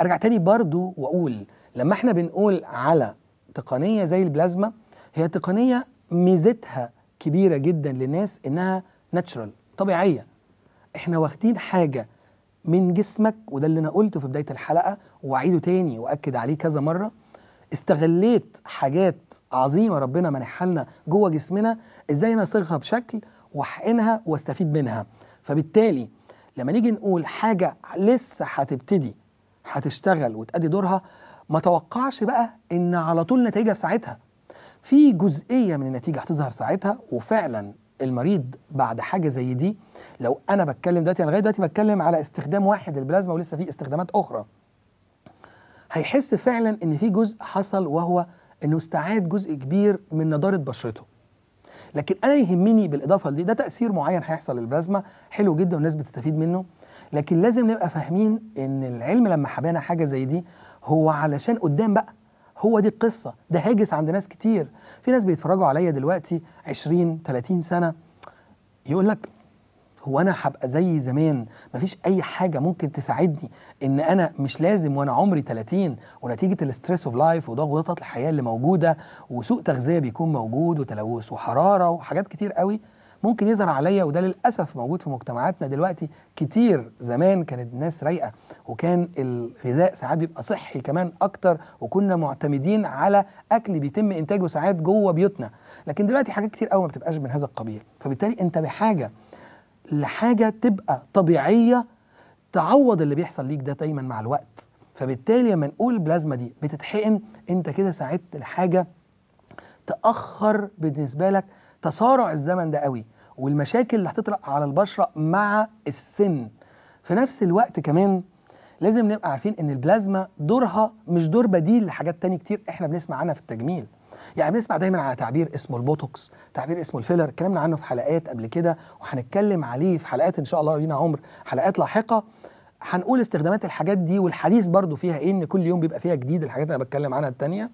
ارجع تاني برضو واقول لما احنا بنقول على تقنيه زي البلازما هي تقنيه ميزتها كبيره جدا للناس انها ناتشرال طبيعيه احنا واخدين حاجه من جسمك وده اللي انا قلته في بدايه الحلقه واعيده تاني واكد عليه كذا مره استغليت حاجات عظيمه ربنا منحها لنا جوه جسمنا ازاي نصيغها بشكل واحقنها واستفيد منها فبالتالي لما نيجي نقول حاجه لسه هتبتدي هتشتغل وتأدي دورها ما توقعش بقى ان على طول نتيجة في ساعتها في جزئية من النتيجة هتظهر ساعتها وفعلا المريض بعد حاجة زي دي لو انا بتكلم دلوقتي انا لغاية دلوقتي بتكلم على استخدام واحد للبلازما ولسه في استخدامات اخرى هيحس فعلا ان في جزء حصل وهو انه استعاد جزء كبير من نضاره بشرته لكن انا يهمني بالاضافه لدي ده تاثير معين هيحصل للبلازما حلو جدا والناس بتستفيد منه لكن لازم نبقى فاهمين ان العلم لما حبينا حاجه زي دي هو علشان قدام بقى هو دي القصه ده هاجس عند ناس كتير في ناس بيتفرجوا عليا دلوقتي 20 30 سنه يقول لك هو انا هبقى زي زمان مفيش اي حاجه ممكن تساعدني ان انا مش لازم وانا عمري 30 ونتيجه الاستريس اوف لايف وضغوطات الحياه اللي موجوده وسوء تغذيه بيكون موجود وتلوث وحراره وحاجات كتير قوي ممكن يظهر عليا وده للاسف موجود في مجتمعاتنا دلوقتي كتير زمان كانت الناس رايقه وكان الغذاء ساعات بيبقى صحي كمان اكتر وكنا معتمدين على اكل بيتم انتاجه ساعات جوه بيوتنا لكن دلوقتي حاجات كتير قوي ما بتبقاش من هذا القبيل فبالتالي انت بحاجه لحاجه تبقى طبيعيه تعوض اللي بيحصل ليك ده دايما مع الوقت فبالتالي لما نقول البلازما دي بتتحقن انت كده ساعدت لحاجه تاخر بالنسبه لك تسارع الزمن ده قوي والمشاكل اللي هتطرق على البشره مع السن في نفس الوقت كمان لازم نبقى عارفين ان البلازما دورها مش دور بديل لحاجات تاني كتير احنا بنسمع عنها في التجميل يعني بنسمع دايما على تعبير اسمه البوتوكس تعبير اسمه الفيلر اتكلمنا عنه في حلقات قبل كده وهنتكلم عليه في حلقات ان شاء الله لينا عمر حلقات لاحقه هنقول استخدامات الحاجات دي والحديث برضو فيها ايه ان كل يوم بيبقى فيها جديد الحاجات اللي انا بتكلم عنها التانية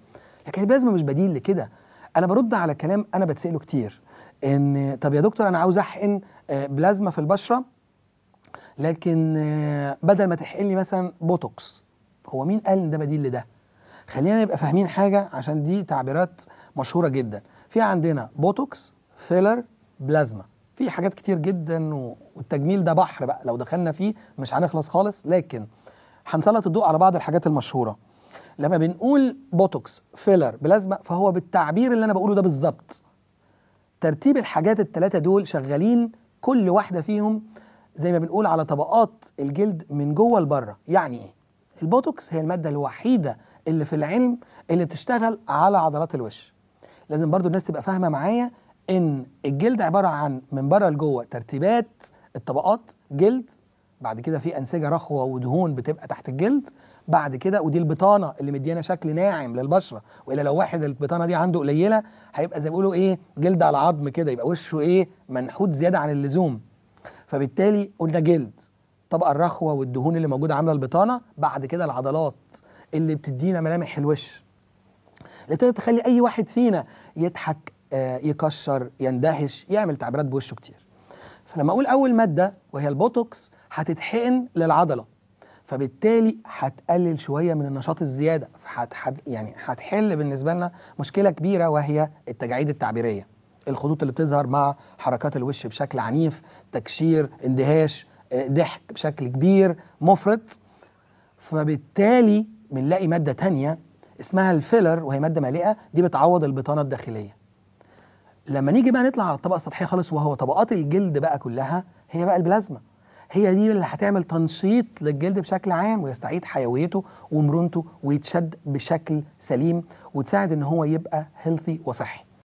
لكن البلازما مش بديل لكده انا برد على كلام انا بتساله كتير ان طب يا دكتور انا عاوز احقن آه، بلازما في البشره لكن آه، بدل ما تحقن لي مثلا بوتوكس هو مين قال ان ده بديل لده خلينا نبقى فاهمين حاجه عشان دي تعبيرات مشهوره جدا في عندنا بوتوكس فيلر بلازما في حاجات كتير جدا والتجميل ده بحر بقى لو دخلنا فيه مش هنخلص خالص لكن هنسلط الضوء على بعض الحاجات المشهوره لما بنقول بوتوكس فيلر بلازما فهو بالتعبير اللي انا بقوله ده بالظبط ترتيب الحاجات التلاتة دول شغالين كل واحده فيهم زي ما بنقول على طبقات الجلد من جوه لبره يعني ايه البوتوكس هي الماده الوحيده اللي في العلم اللي بتشتغل على عضلات الوش لازم برضو الناس تبقى فاهمه معايا ان الجلد عباره عن من بره لجوه ترتيبات الطبقات جلد بعد كده في انسجه رخوه ودهون بتبقى تحت الجلد بعد كده ودي البطانه اللي مديانا شكل ناعم للبشره والا لو واحد البطانه دي عنده قليله هيبقى زي ما بيقولوا ايه جلد على عظم كده يبقى وشه ايه منحوت زياده عن اللزوم فبالتالي قلنا جلد الطبقه الرخوه والدهون اللي موجوده عامله البطانه بعد كده العضلات اللي بتدينا ملامح الوش اللي تقدر تخلي اي واحد فينا يضحك آه، يكشر يندهش يعمل تعبيرات بوشه كتير فلما اقول اول ماده وهي البوتوكس هتتحقن للعضله فبالتالي هتقلل شويه من النشاط الزياده هتحد يعني هتحل بالنسبه لنا مشكله كبيره وهي التجاعيد التعبيريه الخطوط اللي بتظهر مع حركات الوش بشكل عنيف تكشير اندهاش آه، ضحك بشكل كبير مفرط فبالتالي بنلاقي ماده تانية اسمها الفيلر وهي ماده مليئه دي بتعوض البطانه الداخليه لما نيجي بقى نطلع على الطبقه السطحيه خالص وهو طبقات الجلد بقى كلها هي بقى البلازما هي دي اللي هتعمل تنشيط للجلد بشكل عام ويستعيد حيويته ومرونته ويتشد بشكل سليم وتساعد ان هو يبقى هيلثي وصحي